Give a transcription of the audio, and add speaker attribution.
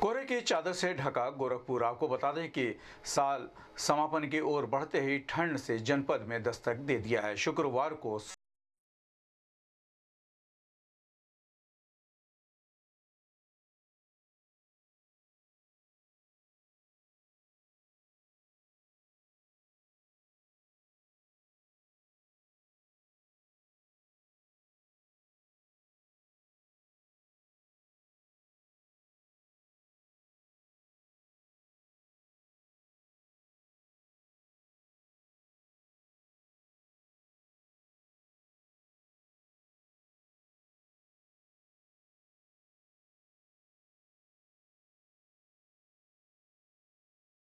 Speaker 1: कोहरे की चादर से ढका गोरखपुर आपको बता दें कि साल समापन की ओर बढ़ते ही ठंड से जनपद में दस्तक दे दिया है शुक्रवार को